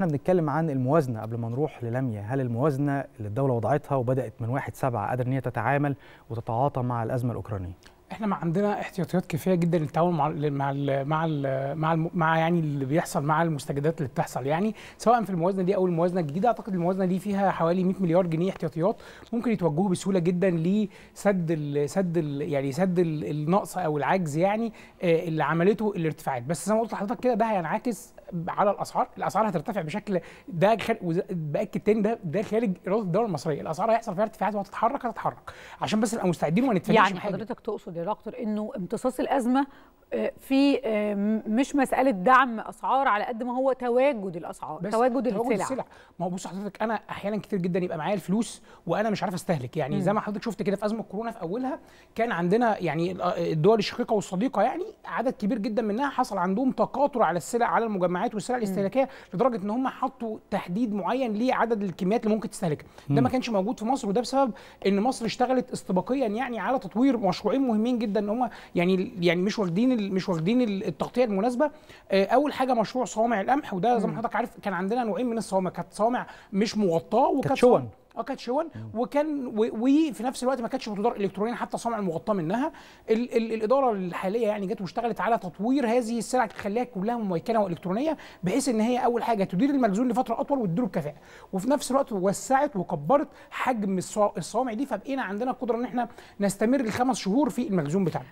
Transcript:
احنا بنتكلم عن الموازنه قبل ما نروح للمية هل الموازنه اللي الدوله وضعتها وبدات من 1 7 قادره ان هي تتعامل وتتعاطى مع الازمه الاوكرانيه احنا ما عندنا احتياطيات كفايه جدا للتعامل مع الـ مع الـ مع الـ مع, الـ مع يعني اللي بيحصل مع المستجدات اللي بتحصل يعني سواء في الموازنه دي او الموازنه الجديده اعتقد الموازنه دي فيها حوالي 100 مليار جنيه احتياطيات ممكن يتوجهوا بسهوله جدا لسد الـ سد الـ يعني سد النقص او العجز يعني آه، اللي عملته الارتفاعات بس زي ما قلت لحضرتك كده ده هينعكس يعني على الاسعار الاسعار هترتفع بشكل ده خل... باكد تاني ده ده خارج اراده الدوله المصريه الاسعار هيحصل فيها ارتفاعات وهتتحرك هتتحرك عشان بس نبقى مستعدين وما نتفاجئش يعني حاجة. حضرتك تقصد يا دكتور انه امتصاص الازمه في آه، مش مساله دعم اسعار على قد ما هو تواجد الاسعار بس تواجد, تواجد السلع. السلع ما هو بص حضرتك انا احيانا كتير جدا يبقى معايا الفلوس وانا مش عارف استهلك يعني م. زي ما حضرتك شفت كده في ازمه كورونا في اولها كان عندنا يعني آه، الدول الشقيقه والصديقه يعني عدد كبير جدا منها حصل عندهم تقاطر على السلع على المجمعات والسلع الاستهلاكيه لدرجه ان هم حطوا تحديد معين لعدد الكميات اللي ممكن تستهلكها ده ما كانش موجود في مصر وده بسبب ان مصر اشتغلت استباقيا يعني على تطوير مشروعين مهمين جدا ان هم يعني يعني مش واخدين مش واخدين التغطيه المناسبه آه، اول حاجه مشروع صوامع القمح وده زي ما حضرتك عارف كان عندنا نوعين من الصوامع كانت صوامع مش مغطاه وكانت شون اه كانت شون وكان وفي نفس الوقت ما كانتش بتدار الكترونيا حتى صوامع المغطاه منها ال ال الاداره الحاليه يعني جت واشتغلت على تطوير هذه السلع تخليها كلها مميكنه والكترونيه بحيث ان هي اول حاجه تدير المخزون لفتره اطول وتديره الكفاءه وفي نفس الوقت وسعت وكبرت حجم الصوامع دي فبقينا عندنا قدره ان احنا نستمر لخمس شهور في المخزون بتاعنا